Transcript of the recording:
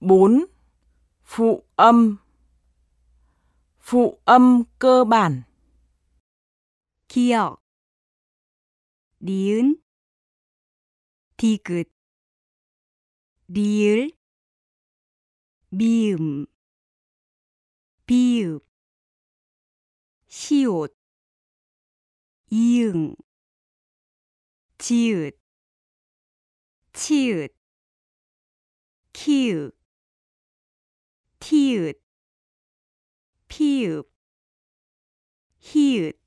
4. Phụ âm Phụ âm cơ bản 기억 니은 디귿 리을 미음 비읍 시옷 이응 지읒 치읒 키읔 티읕, 피읕, 히읗